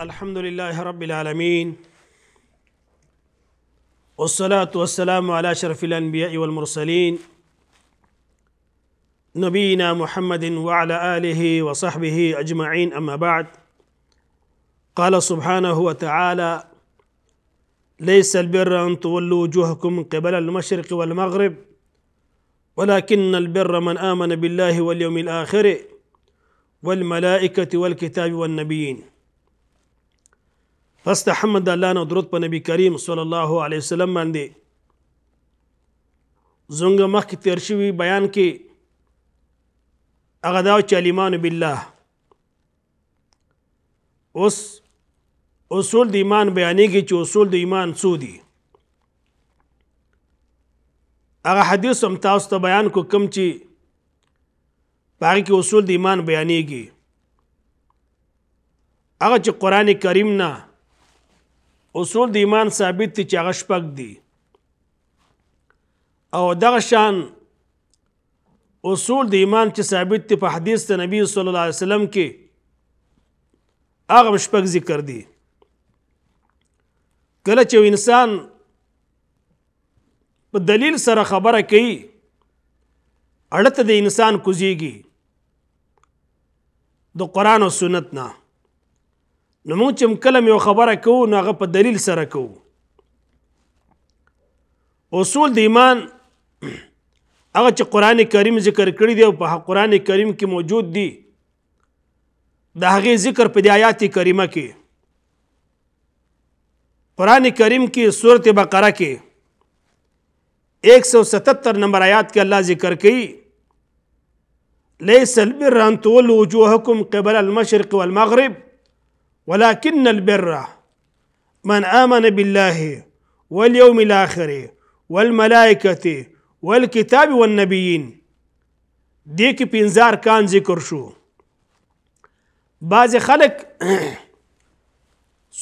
الحمد لله رب العالمين والصلاة والسلام على شرف الأنبياء والمرسلين نبينا محمد وعلى آله وصحبه أجمعين أما بعد قال سبحانه وتعالى ليس البر أن تولوا وجوهكم قبل المشرق والمغرب ولكن البر من آمن بالله واليوم الآخر والملائكة والكتاب والنبيين پس د حمد الله نو درود په نبی کریم صلی الله علیه وسلم باندې زنګ مخ تیر شوی بیان کې هغه دا چې ایمان بالله اوس اصول د ایمان بیانېږي چې اصول د ایمان څو دي هغه حدیث هم تاسو ته بیان کو کم چې پاره کې اصول د ایمان بیانېږي هغه چې قران کریم نه اصول د ایمان ثابت دي چې هغه شپږ دي او دغه شان اصول د ایمان چې ثابت دي په حدیث د نبی صلی الله علیه وسلم کې هغه شپږ ذکر دي کله چې انسان په دلیل سره خبره کوي اړه د انسان کوزيږي د قران او سنت نه نو موږ چې کلم یو خبره کوو نو هغه په دلیل سره کوو اصول د ایمان هغه چې قران کریم ذکر کړی دی او په قران کریم کې موجود دی د هغه ذکر په د آیات کریمه کې قران کریم کې سورته بقره کې 177 نمبر آیات کې الله ذکر کړي ليس البر ان تولوا وجوهكم قبل المشرق والمغرب ولكن البر من آمن بالله واليوم الآخر والملائكة والكتاب والنبيين دې کې پنځار کان ذکر شو بعض خلک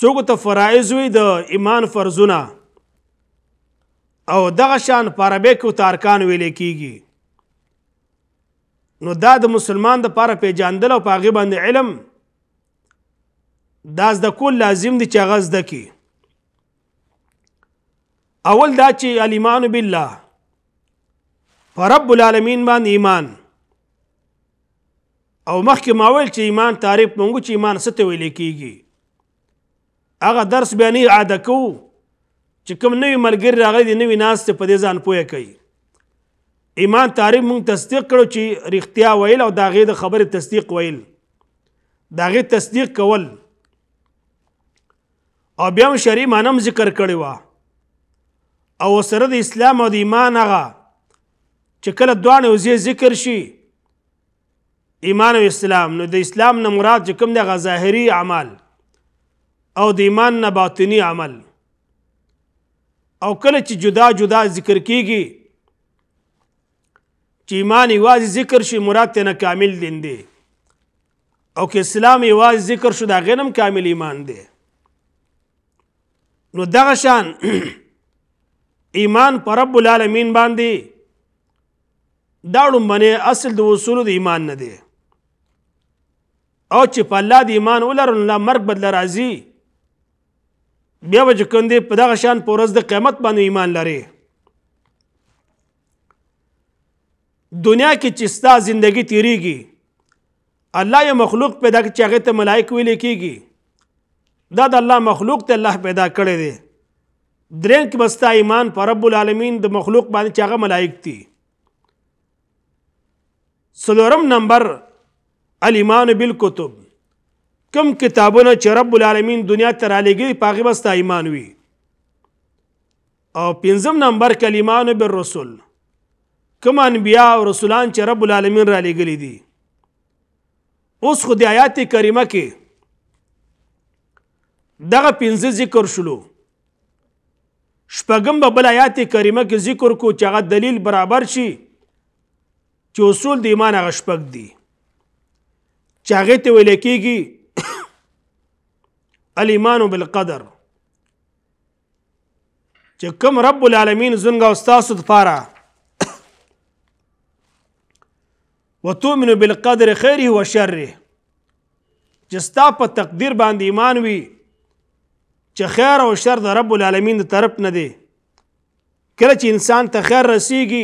څوک ته فرایز وي د ایمان فرضونه او دغه شان پربه کې تارکان ویل کیږي نو دا د مسلمان د پاره پیجاندل او پاغي باندې علم دا زده کول لازم دي چې هغه زده کی اول دا چې الیمان بالله فرب العالمین باندې ایمان او مخکې ما ویل چې ایمان تعریف مونږ چې ایمان څه ته ویل کیږي هغه درس بیا نه عاده کو چې کوم نوې ملګری راغلی دی نوې ناس ته په دې ځان پوهه کوي ایمان تعریف مونږ تصدیق کړو چې رښتیا ویل او دا غي د خبره تصدیق ویل دا غي تصدیق کول او بیا هم شرعي معنی هم ذکر کړې وه او سره د اسلام او د ایمان هغه چې کله دواړه وزې ذکر شي ایمان او اسلام نو د اسلام نه مراد چې کوم د ظاهري عمل او د ایمان نه باطنی عمل او کله چې جدا جدا ذکر کیږي چې ایمان یوازې ذکر شي مراد ته نه کامل دین دی او که اسلام یوازې ذکر شو دا غنم کامل ایمان دی نو دغه شان ایمان پر رب العالمین باندې دا لومبنه اصل د اصول د ایمان نه دی او چې په الله د ایمان ولرن لا مرګ بدل راځي بیا وجه کندې په دغه شان پورز د قیامت باندې ایمان لري دنیا کې چې ستا ژوندۍ تیریږي الله یو مخلوق پیدا کړي چې هغه ته ملائک ویل کېږي دا د الله مخلوق ته الله پیدا کړی دی درېم کې بستا ایمان پر رب العالمین د مخلوق باندې چې هغه ملائک دي څلورم نمبر الایمان بالکتب کم کتابونه چې رب العالمین دنیا ته رالیږي په هغې بستا ایمان وي او پنځم نمبر کلیمان بالرسل کوم انبیا او رسولان چې رب العالمین رالیږلي دي اوس خو د آیات کریمه کې دغه پنځه ذکر شلو شپږم به بل آیات کریمه کې ذکر کو چې هغه دلیل برابر شي چې اصول د ایمان هغه شپږ دي چې هغې ته ویل کېږي الایمان بالقدر چې کوم رب العالمین زنګ او ستاسو دپاره وتؤمن بالقدر خیره وشره چې ستا په تقدیر باندې ایمان وي چې خیر او شر د رب العالمین د طرف نه دی کله چې انسان ته خیر رسیږي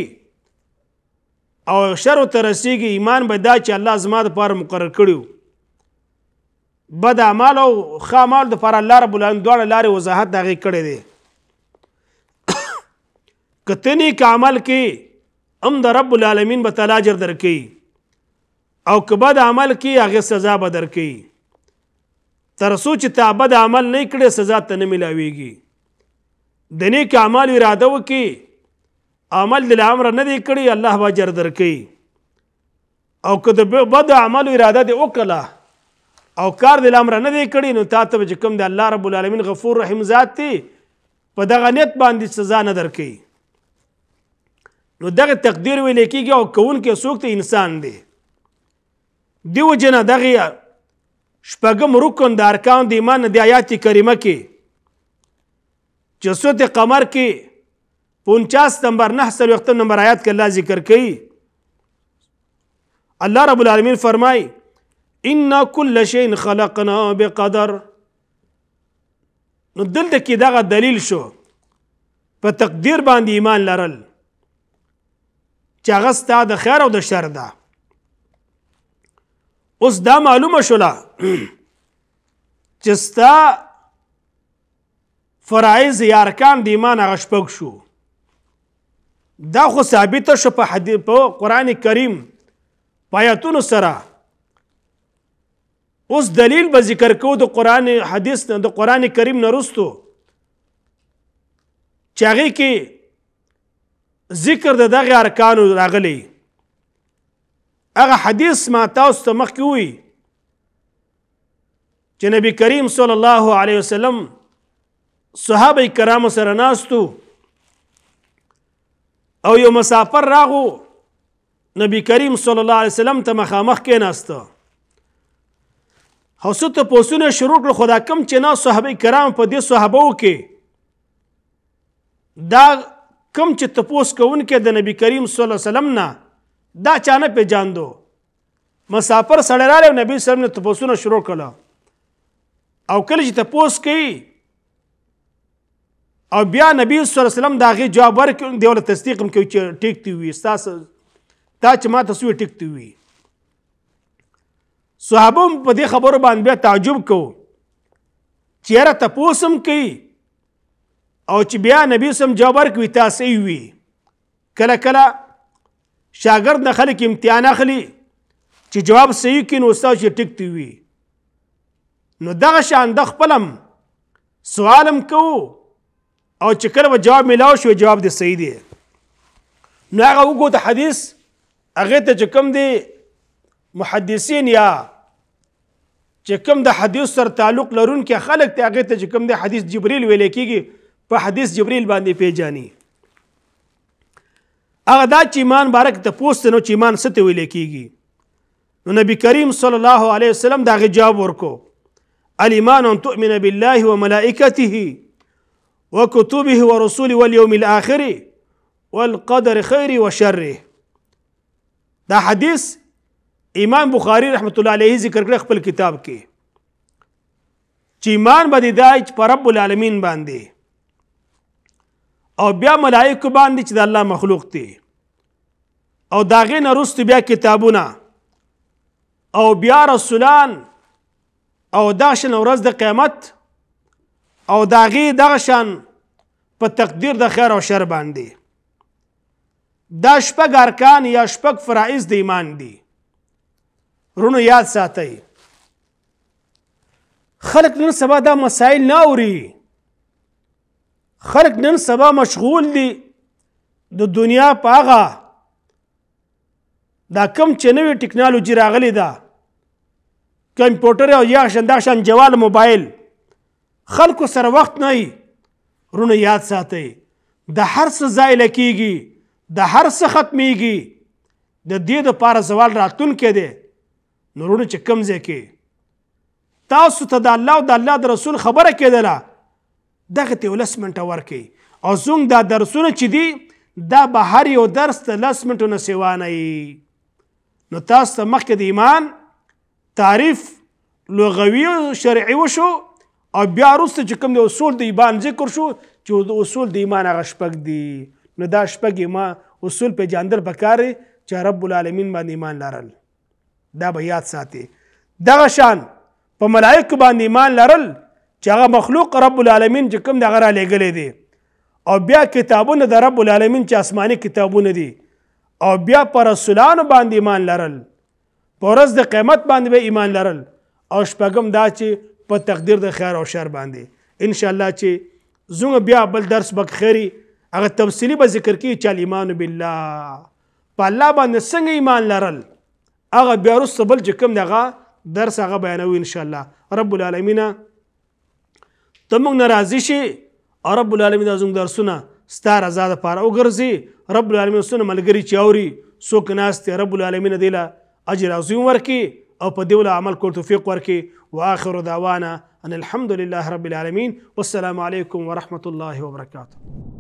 او شر ته رسیږي ایمان به دا چې الله زما د پاره مقرر کړیو بد اعمال او ښه اعمال د پر الله رب العالمین دواړه لارې وضاحت دغه کړی دی کتنی کامل کې ام د رب العالمین به تعالی اجر درکې او کبد عمل کې هغه سزا به درکې تر څو چې تعبد عمل نه کړي سزا ته نه ملاويږي د نیک اعمال اراده وکي عمل د امر نه دی کړي الله به اجر درکړي او که د بد اعمال اراده دی وکړه او کار د امر نه دی کړي نو تاسو به کوم د الله رب العالمین غفور رحیم ذات دی په دغه نیت باندې سزا نه درکې نو دغه تقدیر ویل کېږي او کوون کې څوک ته انسان دی دیو جنا دغه شپږم رکن د ارکان د ایمان د آیات کریمه کې چې سوره قمر کې 50 نمبر 9 وخت نمبر آیات کې الله ذکر کړي الله رب العالمین فرمای ان كل شيء خلقنا بقدر نو دلته کې دا دلیل شو په تقدیر باندې ایمان لرل چې هغه ستاسو د خیر او د شر ده اوس دا معلومه شوله چستا فرایز یارکان د ایمان غشپک شو دا خو ثابت شو په حدیث په قران کریم پیاتون سره اوس دلیل به ذکر کو د قران حدیث نه د قران کریم نه رستو چاغي کې ذکر د دغه ارکانو راغلي هغه حدیث ما تاسو ته مخکې وی چې نبی کریم صلی الله علیه وسلم صحابه کرام سره ناستو او یو مسافر راغو نبی کریم صلی الله علیه وسلم ته مخامخ کېناسته حوسو ته پوسونه شروع کړ خدا کم چې نه صحابه کرام په دې صحابو کې دا کم چې تپوس کوونکې د نبی کریم صلی الله علیه وسلم نه دا چانه په جاندو مسافر سړی راغی نبی صلی الله علیه وسلم تپوسونه شروع کړل او کله چې تاسو کوي او بیا نبی صلی الله علیه وسلم داغه جواب ورکړ دی ول تصدیق هم کوي چې ټیک دی وي تاسو تا چې ما تاسو ټیک دی وي صحابه په دې خبرو باندې بیا تعجب کو چیرې تاسو هم کوي او چې بیا نبی سم جواب ورکوي تاسو یې وي کله کله شاګرد نه خلک امتحان اخلي چې جواب صحیح کین او استاد ټیک دی وي نو دغه شان د خپلم سوالم کو او چې کله جواب ملاو شو جواب دې صحیح دی نو هغه وګو ته حدیث هغه ته چې کوم دی محدثین یا چې کوم د حدیث سره تعلق لرونکي خلک ته هغه ته چې کوم دی حدیث جبرئیل ویل کیږي په حدیث جبرئیل باندې پیژانی هغه دا چې ایمان بارک ته پوسټ نو چې ایمان ستې ویل کیږي نو نبی کریم صلی الله علیه وسلم دا جواب ورکو الإيمان أن تؤمن بالله وملائكته وكتبه ورسوله واليوم الآخر والقدر خيره وشره ده حديث امام بخاري رحمه الله عليه ذكر کړ في الكتاب إيمان بدي ایمان برب العالمين په رب او بیا ملائکه باندې چې د الله مخلوق دي او داغه نه رست بیا کتابونه او بیا رسولان او دا شن ورځ د قیامت او داغي دغه شان په تقدیر د خیر او شر باندې دا شپږ ارکان یا شپږ فرائض د ایمان دي رونو یاد ساتئ خلق نن سبا دا مسائل نه اوري خلق نن سبا مشغول دي د دنیا په هغه دا کم چې نوې ټکنالوژي راغلې ده کمپیوټر او یا شان دا شان جوال موبایل خلکو سره وخت نه رونه یاد ساتي د هر څه ځای لکېږي د هر څه ختمېږي د دې دپاره زوال راتلونکی دی نو رونه چې کم ځای کې تاسو ته د الله او د الله د رسول خبره کېدله دغه ته یو لس منټه ورکړئ او زموږ دا درسونه چې دي دا به هر یو درس ته لس منټو نه سوا نه نو تاسو ته مخکې د ایمان تعریف لغوي او شرعي وشو او بیا وروسته چې کوم د اصول د ایمان ذکر شو چې د اصول د ایمان هغه شپږ دي نو دا شپږ ما اصول په جاندل پکاري چې رب العالمین باندې ایمان لرل دا به یاد ساتي دغه شان په ملائکه باندې ایمان لرل چې هغه مخلوق رب العالمین چې کوم دغه را لګلې دي او بیا کتابونه د رب العالمین چې آسماني کتابونه دي او بیا پر رسولانو باندې ایمان لرل پرز د قیامت باندې به ایمان لرل او شپږم دا چې په تقدیر د خیر او شر باندې ان شاء الله چې زوږ بیا بل درس بک خیري هغه تفصیلی به ذکر کی چې ایمان بالله په الله باندې څنګه ایمان لرل هغه بیا وروسته بل چې کوم دغه درس هغه بیانوي ان شاء الله رب العالمین ته موږ ناراضي شي او رب العالمین زموږ درسونه ستا رضا لپاره وګرځي رب العالمین سونه ملګری چاوري څوک ناست رب العالمین دیله اجر عظیم ورکي او په دیول عمل کول توفیق ورکي واخر دعوانا ان الحمد لله رب العالمين والسلام عليكم ورحمه الله وبركاته